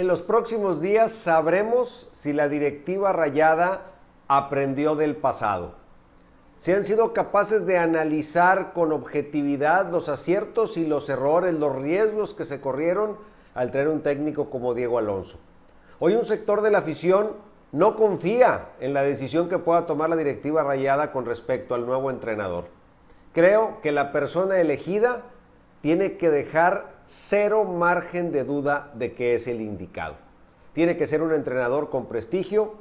En los próximos días sabremos si la directiva rayada aprendió del pasado. Si han sido capaces de analizar con objetividad los aciertos y los errores, los riesgos que se corrieron al traer un técnico como Diego Alonso. Hoy un sector de la afición no confía en la decisión que pueda tomar la directiva rayada con respecto al nuevo entrenador. Creo que la persona elegida tiene que dejar cero margen de duda de que es el indicado. Tiene que ser un entrenador con prestigio,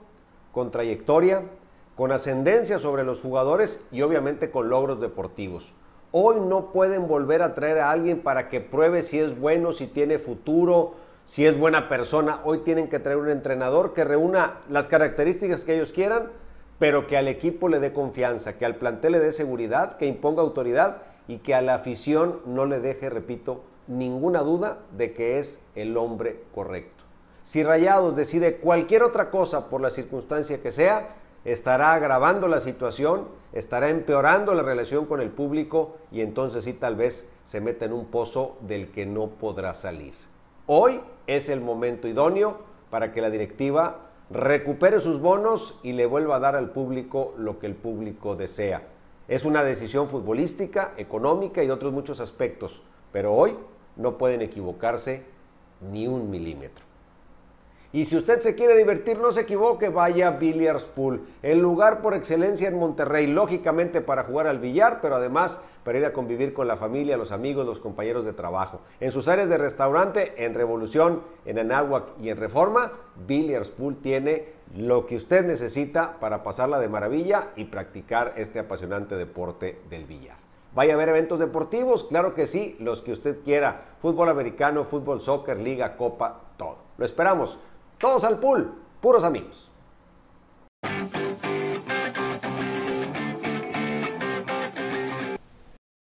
con trayectoria, con ascendencia sobre los jugadores y obviamente con logros deportivos. Hoy no pueden volver a traer a alguien para que pruebe si es bueno, si tiene futuro, si es buena persona. Hoy tienen que traer un entrenador que reúna las características que ellos quieran, pero que al equipo le dé confianza, que al plantel le dé seguridad, que imponga autoridad y que a la afición no le deje, repito, ninguna duda de que es el hombre correcto. Si Rayados decide cualquier otra cosa por la circunstancia que sea, estará agravando la situación, estará empeorando la relación con el público y entonces sí tal vez se meta en un pozo del que no podrá salir. Hoy es el momento idóneo para que la directiva recupere sus bonos y le vuelva a dar al público lo que el público desea. Es una decisión futbolística, económica y de otros muchos aspectos, pero hoy no pueden equivocarse ni un milímetro. Y si usted se quiere divertir, no se equivoque, vaya a Billiards Pool, el lugar por excelencia en Monterrey, lógicamente para jugar al billar, pero además para ir a convivir con la familia, los amigos, los compañeros de trabajo. En sus áreas de restaurante, en Revolución, en Anáhuac y en Reforma, Billiards Pool tiene lo que usted necesita para pasarla de maravilla y practicar este apasionante deporte del billar. Vaya a haber eventos deportivos, claro que sí, los que usted quiera. Fútbol americano, fútbol, soccer, liga, copa, todo. Lo esperamos. Todos al pool, puros amigos.